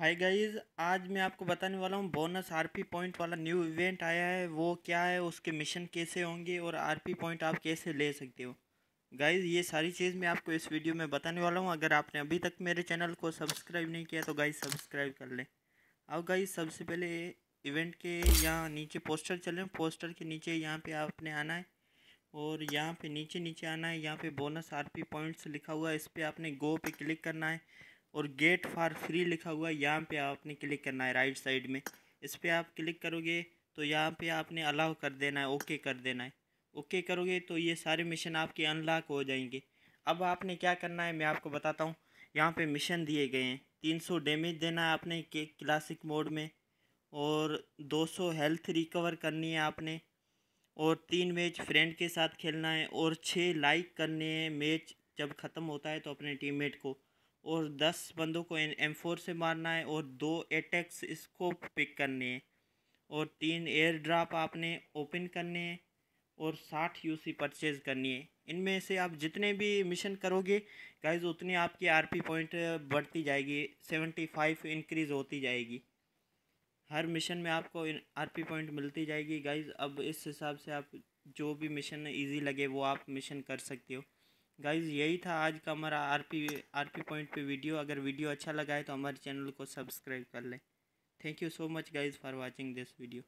hi guys आज मैं आपको बताने वाला हूँ बोनस आरपी पॉइंट वाला न्यू इवेंट आया है वो क्या है उसके मिशन कैसे होंगे और आरपी पॉइंट आप कैसे ले सकते हो गाइस ये सारी चीज़ मैं आपको इस वीडियो में बताने वाला हूँ अगर आपने अभी तक मेरे चैनल को सब्सक्राइब नहीं किया तो गाइस सब्सक्राइब कर लें अब गाइज सबसे पहले इवेंट के यहाँ नीचे पोस्टर चले पोस्टर के नीचे यहाँ पर आपने आना है और यहाँ पर नीचे नीचे आना है यहाँ पर बोनस आर पॉइंट्स लिखा हुआ है इस पर आपने गो पे क्लिक करना है और गेट फॉर फ्री लिखा हुआ है यहाँ पे आपने क्लिक करना है राइट साइड में इस पर आप क्लिक करोगे तो यहाँ पे आपने अलाउ कर देना है ओके कर देना है ओके करोगे तो ये सारे मिशन आपके अनलॉक हो जाएंगे अब आपने क्या करना है मैं आपको बताता हूँ यहाँ पे मिशन दिए गए हैं तीन सौ डैमेज देना है आपने के क्लासिक मोड में और दो सौ हेल्थ रिकवर करनी है आपने और तीन मैच फ्रेंड के साथ खेलना है और छः लाइक करने हैं मैच जब ख़त्म होता है तो अपने मेट को और दस बंदों को एम फोर से मारना है और दो एटेक्स इसको पिक करने हैं और तीन एयर ड्राप आपने ओपन करने हैं और साठ यूसी परचेज़ करनी है इनमें से आप जितने भी मिशन करोगे गाइज उतनी आपकी आरपी पॉइंट बढ़ती जाएगी सेवेंटी फाइव इंक्रीज़ होती जाएगी हर मिशन में आपको आरपी पॉइंट मिलती जाएगी गाइज अब इस हिसाब से आप जो भी मिशन ईजी लगे वो आप मिशन कर सकते हो गाइज यही था आज का हमारा R P R P point पे वीडियो अगर वीडियो अच्छा लगा है तो हमारे चैनल को सब्सक्राइब कर लें thank you so much guys for watching this video